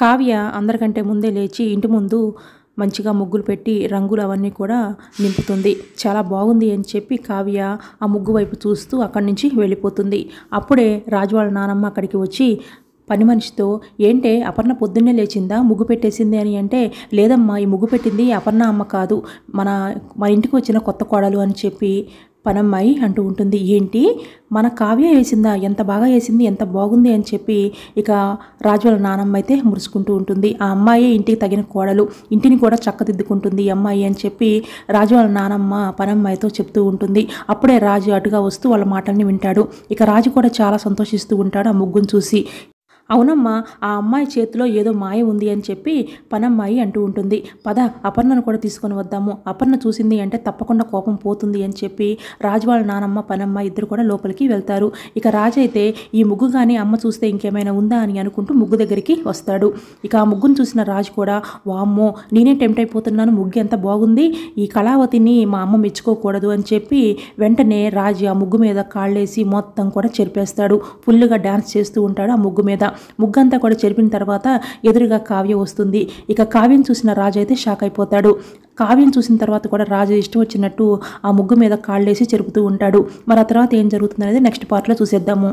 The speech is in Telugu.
కావ్య అందరికంటే ముందే లేచి ఇంటి ముందు మంచిగా ముగ్గులు పెట్టి రంగులు అవన్నీ కూడా నింపుతుంది చాలా బాగుంది అని చెప్పి కావ్య ఆ ముగ్గు వైపు చూస్తూ అక్కడి నుంచి వెళ్ళిపోతుంది అప్పుడే రాజు వాళ్ళ నానమ్మ అక్కడికి వచ్చి పని మనిషితో ఏంటే అపర్ణ పొద్దున్నే లేచిందా ముగ్గు పెట్టేసింది అని అంటే లేదమ్మా ఈ ముగ్గు పెట్టింది అపర్ణ అమ్మ కాదు మన మన ఇంటికి వచ్చిన కొత్త కోడలు అని చెప్పి పనమ్మాయి అంటూ ఉంటుంది ఏంటి మన కావ్య వేసిందా ఎంత బాగా వేసింది ఎంత బాగుంది అని చెప్పి ఇక రాజుల నానమ్మ అయితే మురుసుకుంటూ ఉంటుంది ఆ అమ్మాయే ఇంటికి తగిన కోడలు ఇంటిని కూడా చక్కదిద్దుకుంటుంది అమ్మాయి అని చెప్పి రాజు వాళ్ళ నానమ్మ పనమ్మాయితో చెప్తూ ఉంటుంది అప్పుడే రాజు అటుగా వస్తూ వాళ్ళ మాటల్ని వింటాడు ఇక రాజు కూడా చాలా సంతోషిస్తూ ఉంటాడు ఆ ముగ్గును చూసి అవునమ్మా ఆ అమ్మాయి చేతిలో ఏదో మాయ ఉంది అని చెప్పి పనమ్మాయి అంటూ ఉంటుంది పద అపర్ణను కూడా తీసుకొని వద్దాము అపర్ణ చూసింది అంటే తప్పకుండా కోపం పోతుంది అని చెప్పి రాజు వాళ్ళ నానమ్మ పనమ్మ ఇద్దరు కూడా లోపలికి వెళ్తారు ఇక రాజు అయితే ఈ ముగ్గు కానీ అమ్మ చూస్తే ఇంకేమైనా ఉందా అని అనుకుంటూ ముగ్గు దగ్గరికి వస్తాడు ఇక ఆ ముగ్గును చూసిన రాజు కూడా వామ్మో నేనే టెంప్ట్ అయిపోతున్నాను ముగ్గు ఎంత బాగుంది ఈ కళావతిని మా అమ్మ మెచ్చుకోకూడదు అని చెప్పి వెంటనే రాజు ఆ ముగ్గు మీద కాళ్ళేసి మొత్తం కూడా చెరిపేస్తాడు ఫుల్గా డ్యాన్స్ చేస్తూ ఉంటాడు ఆ ముగ్గు మీద ముగ్గంతా కూడా చెరిపిన తర్వాత ఎదురుగా కావ్య వస్తుంది ఇక కావ్యం చూసిన రాజు అయితే షాక్ అయిపోతాడు కావ్యం చూసిన తర్వాత కూడా రాజు ఇష్టం వచ్చినట్టు ఆ ముగ్గు మీద కాళ్ళేసి చెరుపుతూ ఉంటాడు మరి ఆ తర్వాత ఏం జరుగుతుంది అనేది నెక్స్ట్ పార్ట్లో చూసేద్దాము